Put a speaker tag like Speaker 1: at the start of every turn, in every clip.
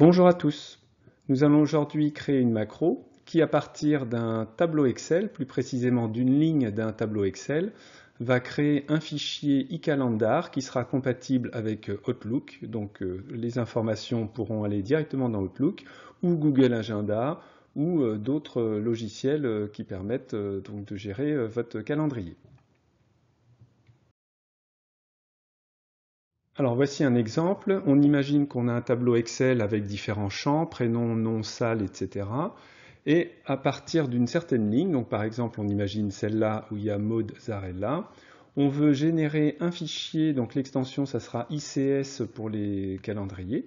Speaker 1: Bonjour à tous. Nous allons aujourd'hui créer une macro qui, à partir d'un tableau Excel, plus précisément d'une ligne d'un tableau Excel, va créer un fichier e qui sera compatible avec euh, Outlook. Donc euh, les informations pourront aller directement dans Outlook ou Google Agenda ou euh, d'autres logiciels qui permettent donc de gérer votre calendrier. Alors voici un exemple. On imagine qu'on a un tableau Excel avec différents champs, prénom, nom, salle, etc. Et à partir d'une certaine ligne, donc par exemple on imagine celle-là où il y a mode Zarella, on veut générer un fichier, donc l'extension, ça sera ICS pour les calendriers.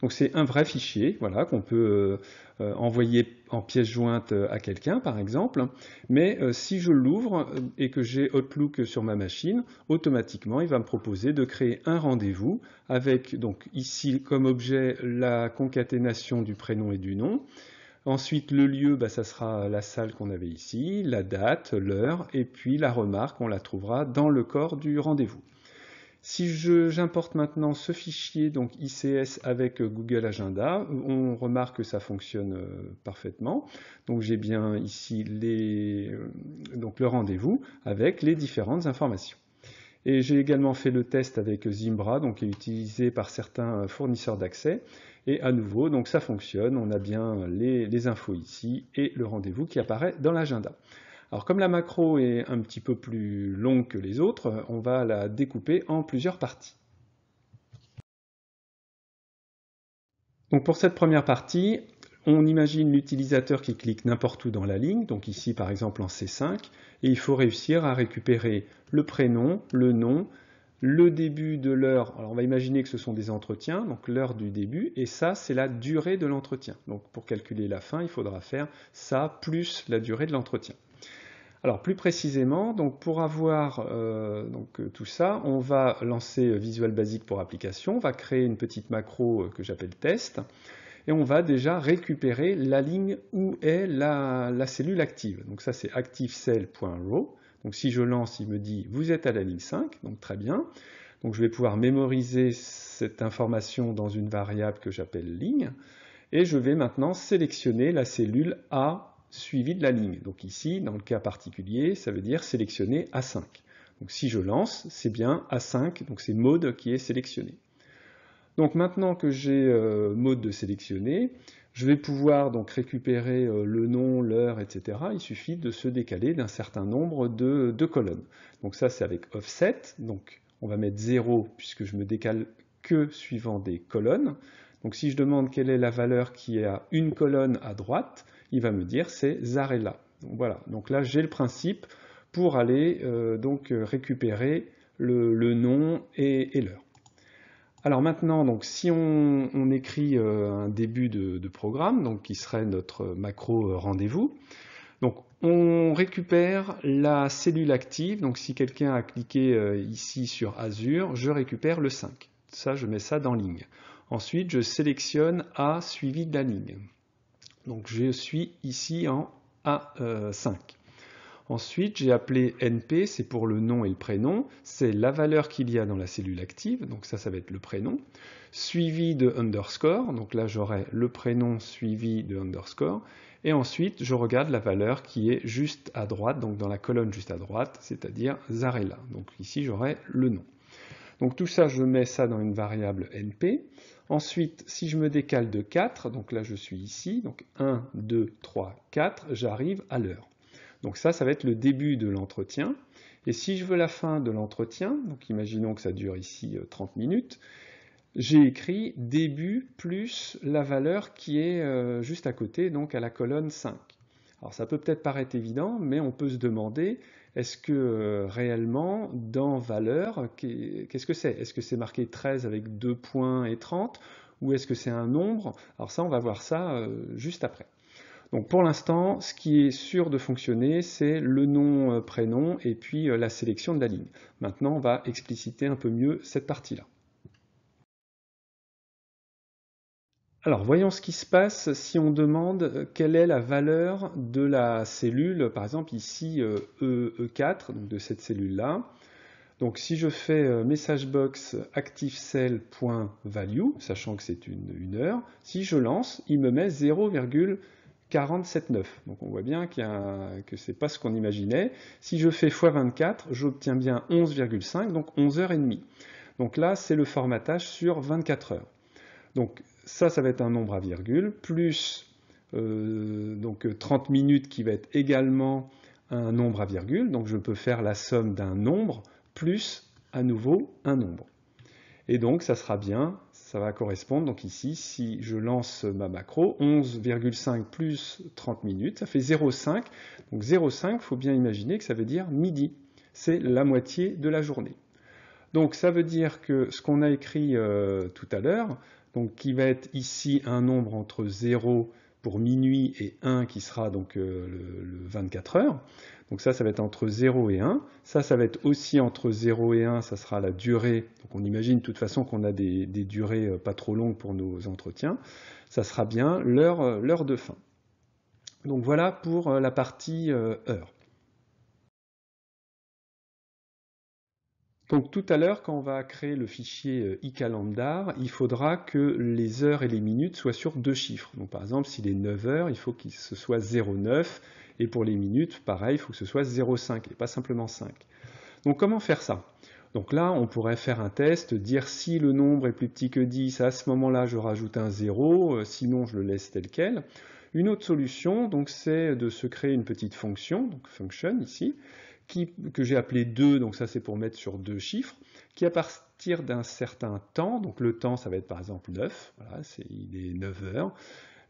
Speaker 1: Donc c'est un vrai fichier voilà, qu'on peut euh, euh, envoyer en pièce jointe euh, à quelqu'un, par exemple. Mais si je l'ouvre et que j'ai Outlook sur ma machine, automatiquement, il va me proposer de créer un rendez-vous avec, donc ici, comme objet, la concaténation du prénom et du nom. Ensuite, le lieu, bah, ça sera la salle qu'on avait ici, la date, l'heure, et puis la remarque, on la trouvera dans le corps du rendez-vous. Si j'importe maintenant ce fichier, donc ICS avec Google Agenda, on remarque que ça fonctionne euh, parfaitement. Donc j'ai bien ici euh, le rendez-vous avec les différentes informations. Et j'ai également fait le test avec Zimbra, donc qui est utilisé par certains fournisseurs d'accès. Et à nouveau, donc ça fonctionne, on a bien les, infos ici et le rendez-vous qui apparaît dans l'agenda. Alors comme la macro est un petit peu plus longue que les autres, on va la découper en plusieurs parties. Donc pour cette première partie, on imagine l'utilisateur qui clique n'importe où dans la ligne, donc ici par exemple en C5, et il faut réussir à récupérer le prénom, le nom le début de l'heure, alors on va imaginer que ce sont des entretiens, donc l'heure du début, et ça c'est la durée de l'entretien. Donc pour calculer la fin, il faudra faire ça plus la durée de l'entretien. Alors plus précisément, donc pour avoir euh, donc, euh, tout ça, on va lancer euh, Visual Basic pour application, on va créer une petite macro que j'appelle test, et on va déjà récupérer la ligne où est la, la cellule active. Donc ça c'est ActiveCell.row. Donc si je lance, il me dit vous êtes à la ligne 5, donc très bien. Donc je vais pouvoir mémoriser cette information dans une variable que j'appelle ligne, et je vais maintenant sélectionner la cellule A suivie de la ligne. Donc ici, dans le cas particulier, ça veut dire sélectionner A5. Donc si je lance, c'est bien A5, donc c'est mode qui est sélectionné. Donc maintenant que j'ai euh, mode de sélectionner, je vais pouvoir donc récupérer euh, le nom, l'heure, etc. Il suffit de se décaler d'un certain nombre de, colonnes. Donc ça, c'est avec offset. Donc on va mettre 0 puisque je me décale que suivant des colonnes. Donc si je demande quelle est la valeur qui est à une colonne à droite, il va me dire c'est Zarella. Donc voilà, donc là j'ai le principe pour aller euh, donc récupérer le, nom et l'heure. Alors maintenant, donc, si on, écrit euh, un début de, de, programme, donc, qui serait notre macro euh, rendez-vous, donc on récupère la cellule active, donc si quelqu'un a cliqué euh, ici sur Azure, je récupère le 5. Ça, je mets ça dans ligne. Ensuite, je sélectionne A suivi de la ligne. Donc je suis ici en A5. Ensuite, j'ai appelé NP, c'est pour le nom et le prénom, c'est la valeur qu'il y a dans la cellule active, donc ça, ça va être le prénom, suivi de underscore, donc là j'aurai le prénom suivi de underscore, et ensuite je regarde la valeur qui est juste à droite, donc dans la colonne juste à droite, c'est-à-dire Zarella. Donc ici j'aurai le nom. Donc tout ça, je mets ça dans une variable NP. Ensuite, si je me décale de 4, donc là je suis ici, donc 1, 2, 3, 4, j'arrive à l'heure. Donc ça, ça va être le début de l'entretien. Et si je veux la fin de l'entretien, donc imaginons que ça dure ici 30 euh, minutes, j'ai écrit début plus la valeur qui est euh, juste à côté, donc à la colonne 5. Alors ça peut peut-être paraître évident, mais on peut se demander, est-ce que euh, réellement, dans valeur, qu'est-ce que c'est Est-ce que c'est marqué 13 avec 2 points et 30 Ou est-ce que c'est un nombre Alors ça, on va voir ça juste après. Donc pour l'instant, ce qui est sûr de fonctionner, c'est le nom, euh, prénom et puis euh, la sélection de la ligne. Maintenant, on va expliciter un peu mieux cette partie-là. Alors voyons ce qui se passe si on demande euh, quelle est la valeur de la cellule, par exemple ici E4, e, e donc de cette cellule-là. Donc si je fais messagebox activecell.value, sachant que c'est une, une, heure, si je lance, il me met 0,1 47,9. Donc on voit bien que ce n'est pas ce qu'on imaginait. Si je fais x24, j'obtiens bien 11,5, donc 11h30. Donc là, c'est le formatage sur 24 heures. Donc ça, ça va être un nombre à virgule, plus euh, donc 30 minutes qui va être également un nombre à virgule. Donc je peux faire la somme d'un nombre plus à nouveau un nombre. Et donc ça sera bien ça va correspondre, donc ici, si je lance ma macro, 11,5 plus 30 minutes, ça fait 0,5. Donc 0,5, il faut bien imaginer que ça veut dire midi. C'est la moitié de la journée. Donc ça veut dire que ce qu'on a écrit euh, tout à l'heure, donc qui va être ici un nombre entre 0 et pour minuit et 1 qui sera donc euh, le, 24 heures. Donc ça, ça va être entre 0 et 1. Ça, ça va être aussi entre 0 et 1, ça sera la durée. Donc on imagine de toute façon qu'on a des, des, durées euh, pas trop longues pour nos entretiens. Ça sera bien l'heure euh, de fin. Donc voilà pour la partie heure. Donc tout à l'heure, quand on va créer le fichier euh, iCalendar, il faudra que les heures et les minutes soient sur deux chiffres. Donc par exemple, s'il est 9 heures, il faut que ce soit 0,9. Et pour les minutes, pareil, il faut que ce soit 0,5 et pas simplement 5. Donc comment faire ça Donc là, on pourrait faire un test, dire si le nombre est plus petit que 10, à ce moment-là, je rajoute un 0, euh, sinon je le laisse tel quel. Une autre solution, donc, c'est de se créer une petite fonction, donc function ici, que j'ai appelé 2, donc ça c'est pour mettre sur deux chiffres, qui à partir d'un certain temps, donc le temps ça va être par exemple 9, il est 9 heures,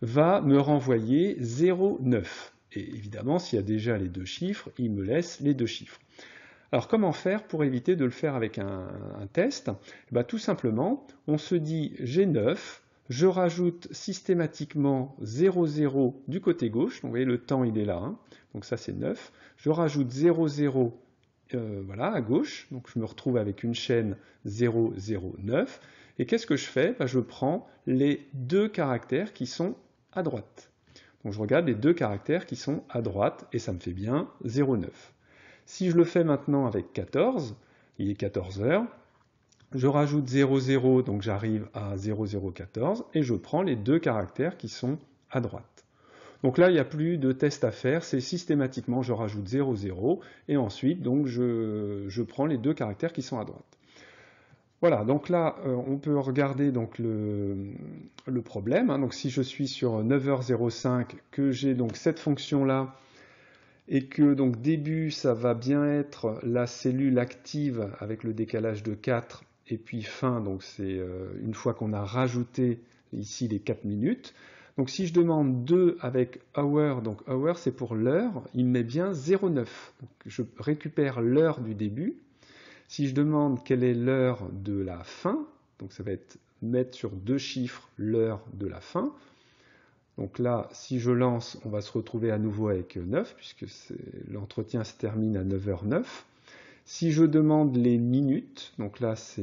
Speaker 1: va me renvoyer 0,9. Et évidemment, s'il y a déjà les deux chiffres, il me laisse les deux chiffres. Alors comment faire pour éviter de le faire avec un, un test eh ben, Tout simplement, on se dit j'ai 9, je rajoute systématiquement 00 du côté gauche. vous voyez, le temps, il est là. Hein. Donc ça, c'est 9. Je rajoute 0, 0 euh, à gauche. Donc je me retrouve avec une chaîne 0, Et qu'est-ce que je fais bah, Je prends les deux caractères qui sont à droite. Donc je regarde les deux caractères qui sont à droite et ça me fait bien 0,9. Si je le fais maintenant avec 14, il est 14 heures, je rajoute 00, donc j'arrive à 0014, et je prends les deux caractères qui sont à droite. Donc là, il n'y a plus de test à faire, c'est systématiquement, je rajoute 00, et ensuite, donc, je, prends les deux caractères qui sont à droite. Voilà, donc là, euh, on peut regarder donc, le, problème. Hein. donc si je suis sur 9h05, que j'ai donc cette fonction-là, et que donc début ça va bien être la cellule active avec le décalage de 4 et puis fin, donc c'est euh, une fois qu'on a rajouté ici les 4 minutes. Donc si je demande 2 avec hour, donc hour c'est pour l'heure, il met bien 0,9. Donc je récupère l'heure du début. Si je demande quelle est l'heure de la fin, donc ça va être mettre sur deux chiffres l'heure de la fin. Donc là, si je lance, on va se retrouver à nouveau avec 9, puisque l'entretien se termine à 9h09. Si je demande les minutes, donc là ça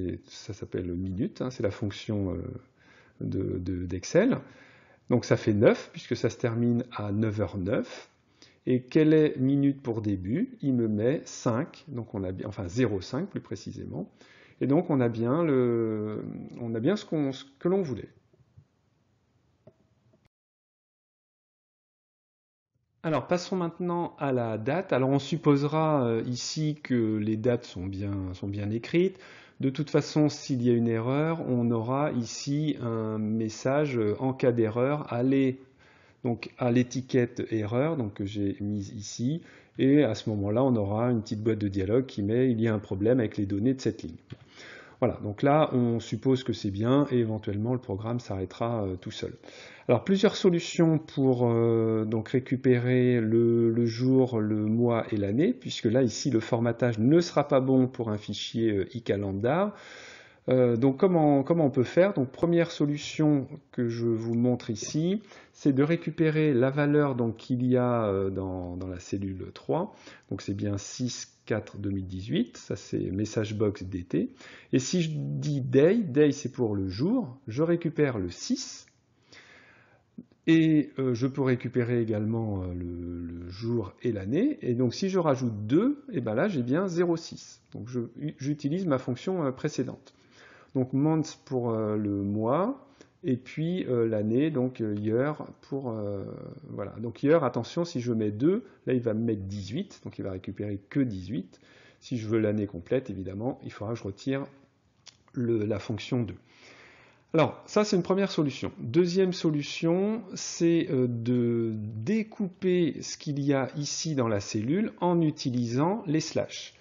Speaker 1: s'appelle minute, hein, c'est la fonction euh, d'Excel, donc ça fait 9 puisque ça se termine à 9h09. Et quelle est minute pour début Il me met 5, donc on a enfin 0,5 plus précisément. Et donc on a bien, le, on a bien ce que l'on voulait. Alors passons maintenant à la date. Alors on supposera euh, ici que les dates sont bien, écrites. De toute façon, s'il y a une erreur, on aura ici un message euh, en cas d'erreur, donc à l'étiquette erreur que j'ai mise ici et à ce moment-là on aura une petite boîte de dialogue qui met il y a un problème avec les données de cette ligne. Voilà, donc là, on suppose que c'est bien et éventuellement le programme s'arrêtera euh, tout seul. Alors plusieurs solutions pour euh, donc récupérer le, jour, le mois et l'année, puisque là ici le formatage ne sera pas bon pour un fichier euh, iCalendar. Euh, donc comment, comment on peut faire Donc première solution que je vous montre ici, c'est de récupérer la valeur qu'il y a euh, dans, la cellule 3. Donc c'est bien 6, 4, 2018, ça c'est message box DT. Et si je dis day, day c'est pour le jour, je récupère le 6. Et euh, je peux récupérer également le, le, jour et l'année. Et donc si je rajoute 2, et eh ben là j'ai bien 0,6. Donc j'utilise ma fonction précédente. Donc months pour euh, le mois et puis euh, l'année, donc euh, year pour... voilà, donc year, attention, si je mets 2, là il va me mettre 18, donc il va récupérer que 18. Si je veux l'année complète, évidemment, il faudra que je retire la fonction 2. Alors, ça c'est une première solution. Deuxième solution, c'est de découper ce qu'il y a ici dans la cellule en utilisant les slashes.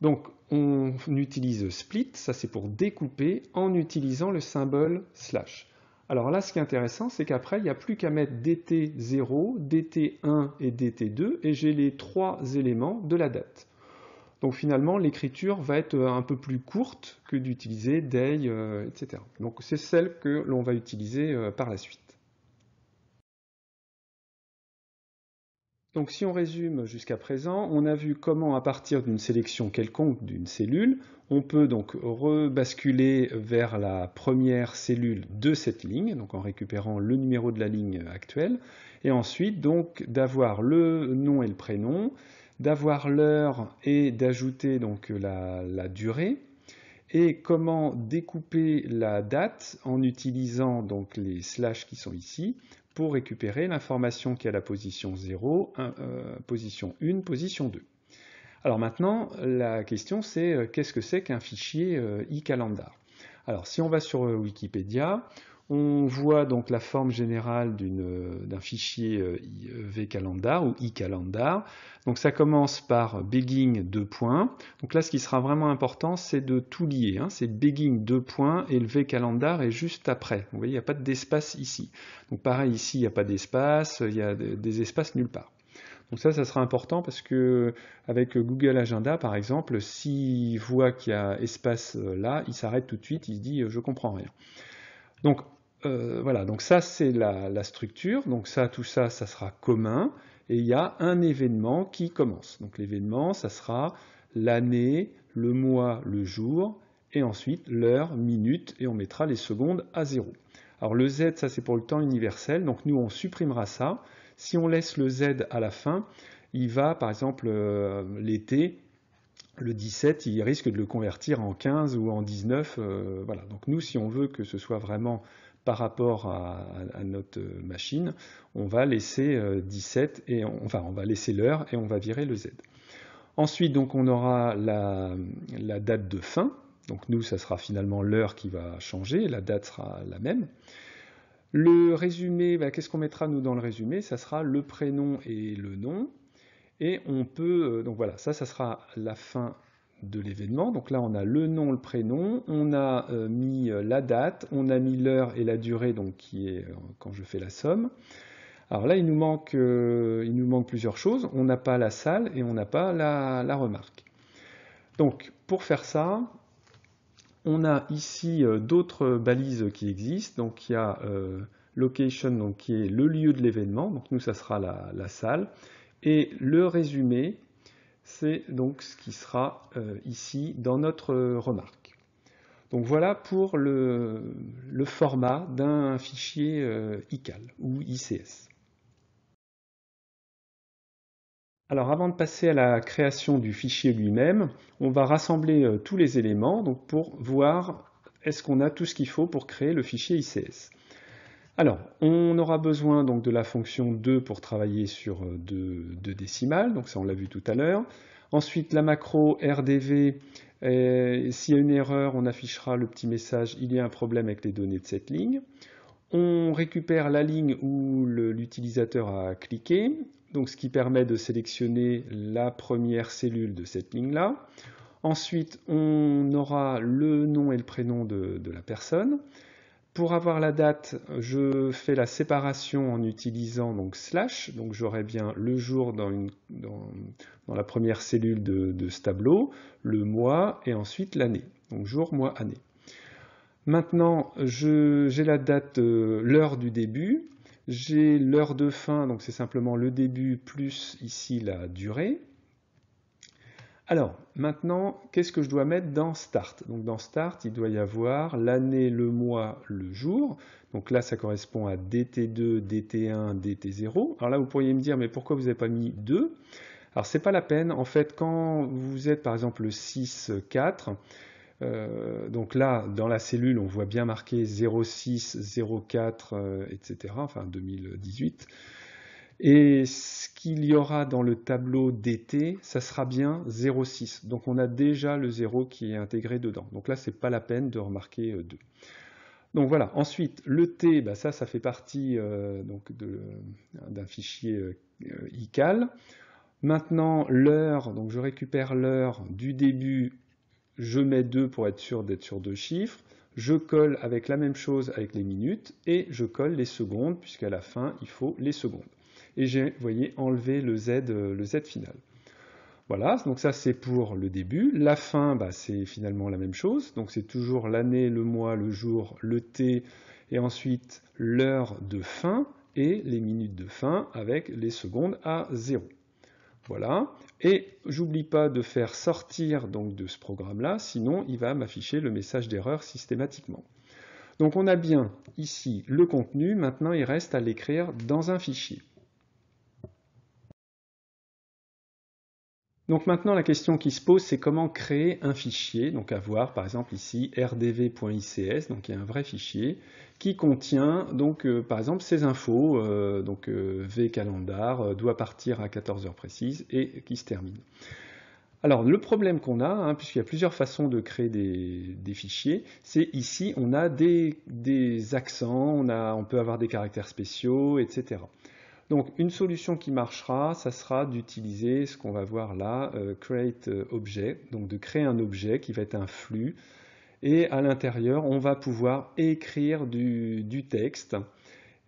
Speaker 1: Donc on utilise split, ça c'est pour découper en utilisant le symbole slash. Alors là, ce qui est intéressant, c'est qu'après, il n'y a plus qu'à mettre DT0, DT1 et DT2, et j'ai les trois éléments de la date. Donc finalement, l'écriture va être un peu plus courte que d'utiliser day, euh, etc. Donc c'est celle que l'on va utiliser euh, par la suite. Donc si on résume jusqu'à présent, on a vu comment à partir d'une sélection quelconque d'une cellule, on peut donc rebasculer vers la première cellule de cette ligne, donc en récupérant le numéro de la ligne actuelle, et ensuite donc d'avoir le nom et le prénom, d'avoir l'heure et d'ajouter donc la, durée, et comment découper la date en utilisant donc les slash qui sont ici, pour récupérer l'information qui est à la position 0, euh, position 1, position 2. Alors maintenant, la question c'est euh, qu'est-ce que c'est qu'un fichier e-calendar euh, Alors si on va sur Wikipédia, on voit donc la forme générale euh, d'un fichier euh, V-Calendar ou E-Calendar. Donc ça commence par begging 2 points. Donc là, ce qui sera vraiment important, c'est de tout lier. Hein. C'est begging deux points et le vcalendar est juste après. Vous voyez, il n'y a pas d'espace ici. Donc pareil, ici, il n'y a pas d'espace, il y a des espaces nulle part. Donc ça, ça sera important parce que avec Google Agenda, par exemple, s'il voit qu'il y a espace euh, là, il s'arrête tout de suite, il se dit je comprends rien. Donc euh, voilà, donc ça c'est la, structure, donc ça, tout ça, ça sera commun, et il y a un événement qui commence. Donc l'événement, ça sera l'année, le mois, le jour, et ensuite l'heure, minute, et on mettra les secondes à zéro. Alors le z, ça c'est pour le temps universel, donc nous on supprimera ça. Si on laisse le z à la fin, il va, par exemple, euh, l'été, le 17, il risque de le convertir en 15 ou en 19. Euh, voilà. Donc nous, si on veut que ce soit vraiment par rapport à, notre machine, on va laisser 17 euh, et enfin on va laisser l'heure et on va virer le Z. Ensuite donc on aura la, date de fin, donc nous ça sera finalement l'heure qui va changer, la date sera la même. Le résumé, bah, qu'est-ce qu'on mettra nous dans le résumé Ça sera le prénom et le nom. Et on peut, euh, donc voilà, ça, ça sera la fin de l'événement. Donc là, on a le nom, le prénom, on a euh, mis euh, la date, on a mis l'heure et la durée, donc qui est euh, quand je fais la somme. Alors là, il nous manque, plusieurs choses. On n'a pas la salle et on n'a pas la, remarque. Donc pour faire ça, on a ici d'autres balises qui existent. Donc il y a location, qui est le lieu de l'événement. Donc nous, ça sera la salle. Et le résumé, c'est donc ce qui sera euh, ici dans notre euh, remarque. Donc voilà pour le, format d'un fichier euh, ICAL ou ICS. Alors avant de passer à la création du fichier lui-même, on va rassembler tous les éléments pour voir est-ce qu'on a tout ce qu'il faut pour créer le fichier ICS. Alors, on aura besoin donc de la fonction 2 pour travailler sur 2, euh, décimales, donc ça on l'a vu tout à l'heure. Ensuite, la macro RDV, euh, s'il y a une erreur, on affichera le petit message « il y a un problème avec les données de cette ligne ». On récupère la ligne où l'utilisateur a cliqué, donc ce qui permet de sélectionner la première cellule de cette ligne-là. Ensuite, on aura le nom et le prénom de la personne. Pour avoir la date, je fais la séparation en utilisant donc slash, donc j'aurai bien le jour dans, la première cellule de, ce tableau, le mois et ensuite l'année, donc jour, mois, année. Maintenant, j'ai la date, euh, l'heure du début, j'ai l'heure de fin, donc c'est simplement le début plus ici la durée. Alors, maintenant, qu'est-ce que je dois mettre dans Start Donc dans Start, il doit y avoir l'année, le mois, le jour. Donc là, ça correspond à DT2, DT1, DT0. Alors là, vous pourriez me dire, mais pourquoi vous n'avez pas mis 2 Alors, c'est pas la peine. En fait, quand vous êtes, par exemple, le 6, 4, euh, donc là, dans la cellule, on voit bien marqué 06, 04, euh, etc., enfin 2018. Et ce qu'il y aura dans le tableau d'été, ça sera bien 0,6. Donc on a déjà le 0 qui est intégré dedans. Donc là, ce n'est pas la peine de remarquer 2. Euh, donc voilà, ensuite, le T, bah ça, ça fait partie euh, d'un fichier euh, ICAL. Maintenant, l'heure, donc je récupère l'heure du début, je mets 2 pour être sûr d'être sur deux chiffres. Je colle avec la même chose avec les minutes et je colle les secondes, puisqu'à la fin, il faut les secondes et j'ai, voyez, enlevé euh, le Z, final. Voilà, donc ça c'est pour le début. La fin, bah, c'est finalement la même chose. Donc c'est toujours l'année, le mois, le jour, le T, et ensuite l'heure de fin et les minutes de fin avec les secondes à 0. Voilà. Et j'oublie pas de faire sortir de ce programme-là, sinon il va m'afficher le message d'erreur systématiquement. Donc on a bien ici le contenu, maintenant il reste à l'écrire dans un fichier. Donc maintenant, la question qui se pose, c'est comment créer un fichier, donc avoir par exemple ici rdv.ics, donc il y a un vrai fichier, qui contient donc euh, par exemple ces infos, euh, donc euh, v calendar doit partir à 14 heures précises et qui se termine. Alors le problème qu'on a, hein, puisqu'il y a plusieurs façons de créer des, fichiers, c'est ici on a des, accents, on peut avoir des caractères spéciaux, etc. Donc une solution qui marchera, ça sera d'utiliser ce qu'on va voir là, euh, create euh, objet, donc de créer un objet qui va être un flux, et à l'intérieur on va pouvoir écrire du, texte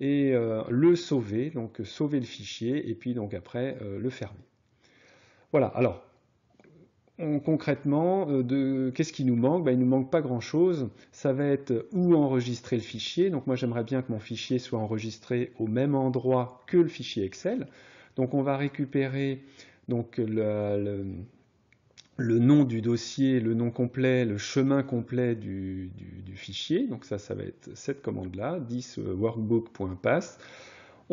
Speaker 1: et euh, le sauver, donc sauver le fichier, et puis donc après le fermer. Voilà, alors concrètement, euh, qu'est-ce qui nous manque ben, Il ne nous manque pas grand-chose. Ça va être où enregistrer le fichier. Donc moi, j'aimerais bien que mon fichier soit enregistré au même endroit que le fichier Excel. Donc on va récupérer donc, le, nom du dossier, le nom complet, le chemin complet du, du fichier. Donc ça, ça va être cette commande-là, 10workbook.pass.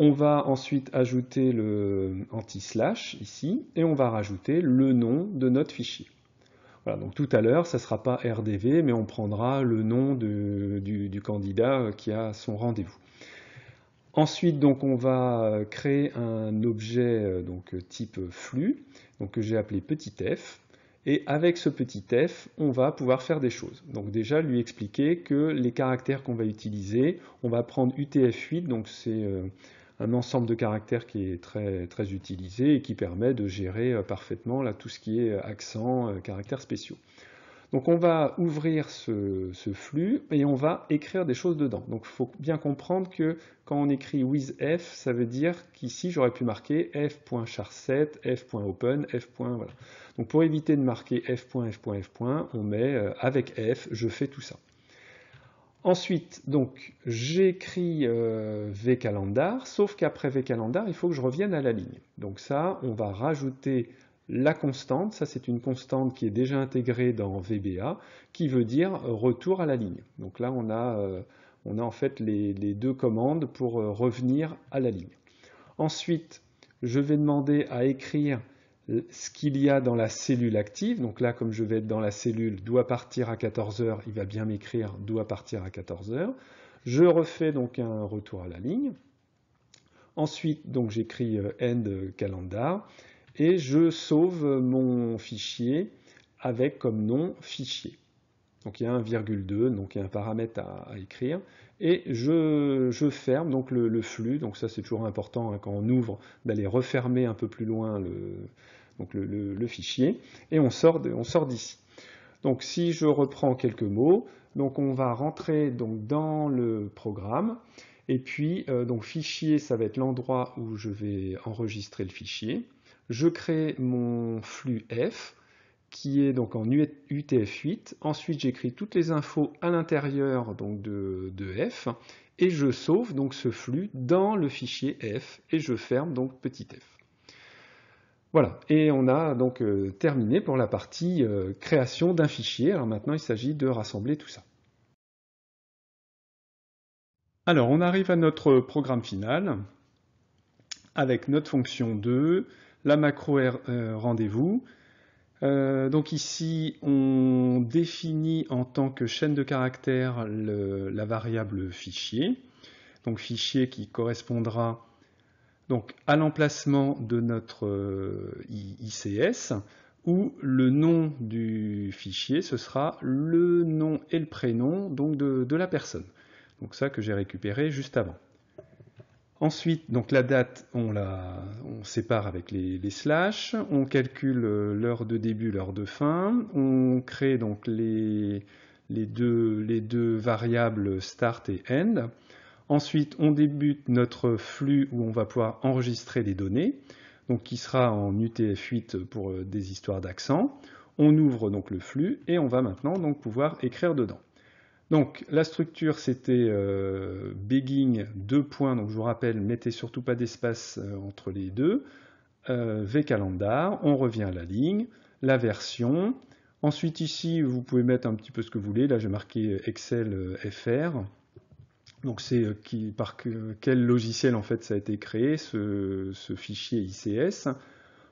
Speaker 1: On va ensuite ajouter le anti-slash ici, et on va rajouter le nom de notre fichier. Voilà, donc tout à l'heure, ça ne sera pas RDV, mais on prendra le nom du, du, candidat qui a son rendez-vous. Ensuite, donc, on va créer un objet euh, donc, type flux, donc, que j'ai appelé petit f. Et avec ce petit f, on va pouvoir faire des choses. Donc déjà, lui expliquer que les caractères qu'on va utiliser, on va prendre UTF-8, donc c'est euh, un ensemble de caractères qui est très, très utilisé et qui permet de gérer euh, parfaitement là, tout ce qui est euh, accent, euh, caractères spéciaux. Donc on va ouvrir ce, ce, flux et on va écrire des choses dedans. Donc il faut bien comprendre que quand on écrit with f, ça veut dire qu'ici j'aurais pu marquer f.charset, f.open, f. Voilà. Donc pour éviter de marquer f.f.f. on met avec f, je fais tout ça. Ensuite, donc, j'écris euh, vcalendar, sauf qu'après vcalendar, il faut que je revienne à la ligne. Donc ça, on va rajouter la constante, ça c'est une constante qui est déjà intégrée dans VBA, qui veut dire euh, retour à la ligne. Donc là, on a, euh, on en fait les, deux commandes pour revenir à la ligne. Ensuite, je vais demander à écrire ce qu'il y a dans la cellule active. Donc là, comme je vais être dans la cellule doit partir à 14 heures, il va bien m'écrire doit partir à 14 heures. Je refais donc un retour à la ligne. Ensuite, donc j'écris euh, end calendar et je sauve mon fichier avec comme nom fichier. Donc il y a 1,2, donc il y a un paramètre à, écrire. Et je, ferme donc le, flux, donc ça c'est toujours important hein, quand on ouvre d'aller refermer un peu plus loin le, donc le, fichier, et on sort d'ici. Donc si je reprends quelques mots, donc on va rentrer donc, dans le programme, et puis euh, donc fichier, ça va être l'endroit où je vais enregistrer le fichier. Je crée mon flux F, qui est donc en UTF-8. Ensuite, j'écris toutes les infos à l'intérieur de, de F, et je sauve donc ce flux dans le fichier F, et je ferme donc petit f. Voilà, et on a donc euh, terminé pour la partie euh, création d'un fichier. Alors maintenant, il s'agit de rassembler tout ça. Alors, on arrive à notre programme final avec notre fonction 2, la macro euh, rendez-vous. donc ici, on définit en tant que chaîne de caractère la variable fichier. Donc fichier qui correspondra donc à l'emplacement de notre euh, ICS, où le nom du fichier, ce sera le nom et le prénom de, la personne. Donc ça que j'ai récupéré juste avant. Ensuite, donc la date, on, la, sépare avec les, les slash, on calcule euh, l'heure de début, l'heure de fin, on crée donc les, les deux variables start et end, Ensuite, on débute notre flux où on va pouvoir enregistrer des données, donc qui sera en UTF-8 pour euh, des histoires d'accent. On ouvre donc le flux et on va maintenant donc pouvoir écrire dedans. Donc la structure c'était euh, begging deux points, donc je vous rappelle, mettez surtout pas d'espace euh, entre les deux. V-calendar, on revient à la ligne, la version. Ensuite ici vous pouvez mettre un petit peu ce que vous voulez, là j'ai marqué Excel FR. Donc c'est euh, qui, par quel logiciel en fait ça a été créé, ce, fichier ICS.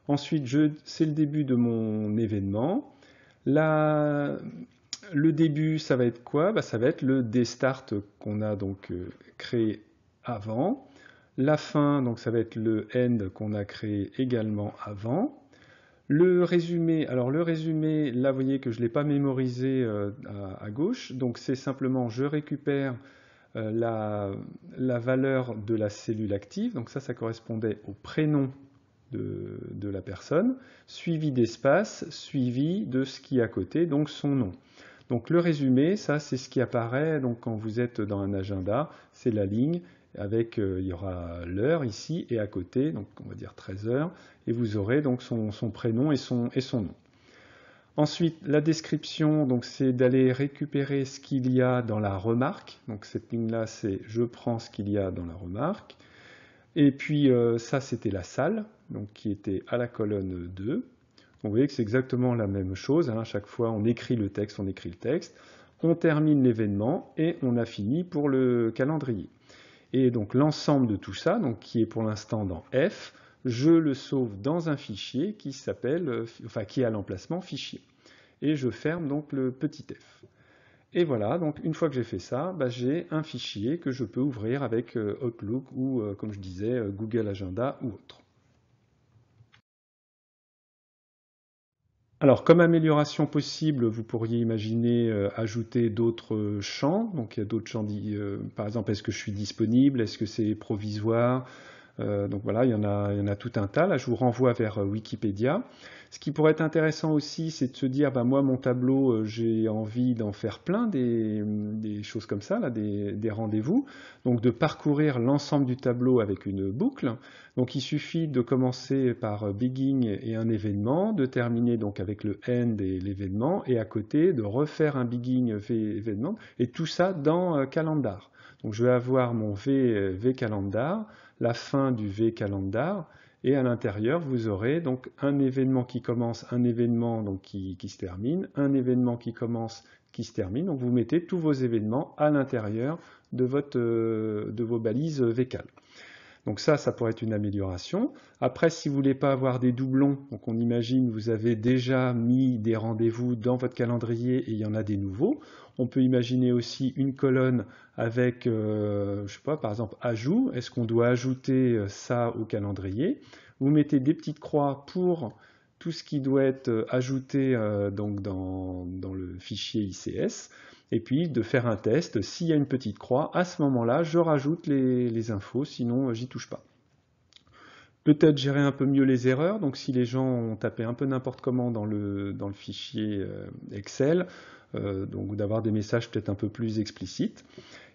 Speaker 1: Ensuite, c'est le début de mon événement. le début, ça va être quoi bah, Ça va être le dstart qu'on a donc euh, créé avant. La fin, donc ça va être le end qu'on a créé également avant. Le résumé, alors le résumé, là vous voyez que je ne l'ai pas mémorisé euh, à, gauche, donc c'est simplement je récupère euh, la, valeur de la cellule active, donc ça, ça correspondait au prénom de, la personne, suivi d'espace, suivi de ce qui est à côté, donc son nom. Donc le résumé, ça c'est ce qui apparaît donc, quand vous êtes dans un agenda, c'est la ligne avec, euh, il y aura l'heure ici et à côté, donc on va dire 13 heures, et vous aurez donc son, prénom et son nom. Ensuite, la description, donc c'est d'aller récupérer ce qu'il y a dans la remarque. Donc cette ligne-là, c'est je prends ce qu'il y a dans la remarque. Et puis euh, ça, c'était la salle, donc qui était à la colonne 2. vous voyez que c'est exactement la même chose. Hein. À chaque fois, on écrit le texte, on écrit le texte. On termine l'événement et on a fini pour le calendrier. Et donc l'ensemble de tout ça, donc qui est pour l'instant dans F, je le sauve dans un fichier qui s'appelle, euh, enfin qui a l'emplacement fichier. Et je ferme donc le petit f. Et voilà, donc une fois que j'ai fait ça, bah, j'ai un fichier que je peux ouvrir avec euh, Outlook ou, euh, comme je disais, Google Agenda ou autre. Alors, comme amélioration possible, vous pourriez imaginer ajouter d'autres champs. Donc, il y a d'autres champs, par exemple, est-ce que je suis disponible Est-ce que c'est provisoire euh, donc voilà, il y, en a, tout un tas. Là, je vous renvoie vers euh, Wikipédia. Ce qui pourrait être intéressant aussi, c'est de se dire, bah, moi, mon tableau, euh, j'ai envie d'en faire plein des, choses comme ça, là, des, des rendez-vous. Donc de parcourir l'ensemble du tableau avec une boucle. Donc il suffit de commencer par beginning et un événement, de terminer donc avec le end et l'événement, et à côté de refaire un beginning v événement, et tout ça dans calendar. Donc je vais avoir mon v, v calendar la fin du V calendar. Et à l'intérieur, vous aurez donc un événement qui commence, un événement donc qui, qui, se termine, un événement qui commence, qui se termine. Donc vous mettez tous vos événements à l'intérieur de, votre, euh, de vos balises euh, vécales. Donc ça, ça pourrait être une amélioration. Après, si vous ne voulez pas avoir des doublons, donc on imagine vous avez déjà mis des rendez-vous dans votre calendrier et il y en a des nouveaux, on peut imaginer aussi une colonne avec, je euh, je sais pas, par exemple, ajout. Est-ce qu'on doit ajouter euh, ça au calendrier Vous mettez des petites croix pour tout ce qui doit être euh, ajouté euh, donc dans, le fichier ICS, et puis de faire un test. S'il y a une petite croix, à ce moment-là, je rajoute les, les infos, sinon euh, j'y touche pas. Peut-être gérer un peu mieux les erreurs, donc si les gens ont tapé un peu n'importe comment dans le, dans le fichier Excel, euh, donc d'avoir des messages peut-être un peu plus explicites.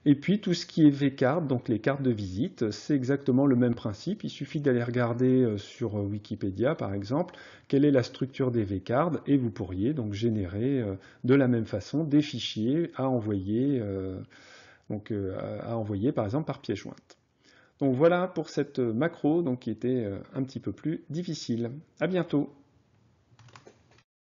Speaker 1: Et puis tout ce qui est V-card, donc les cartes de visite, c'est exactement le même principe. Il suffit d'aller regarder euh, sur euh, Wikipédia par exemple quelle est la structure des v et vous pourriez donc générer de la même façon des fichiers à envoyer, à envoyer par exemple par pièce jointe. Donc voilà pour cette macro donc, qui était un petit peu plus difficile. À bientôt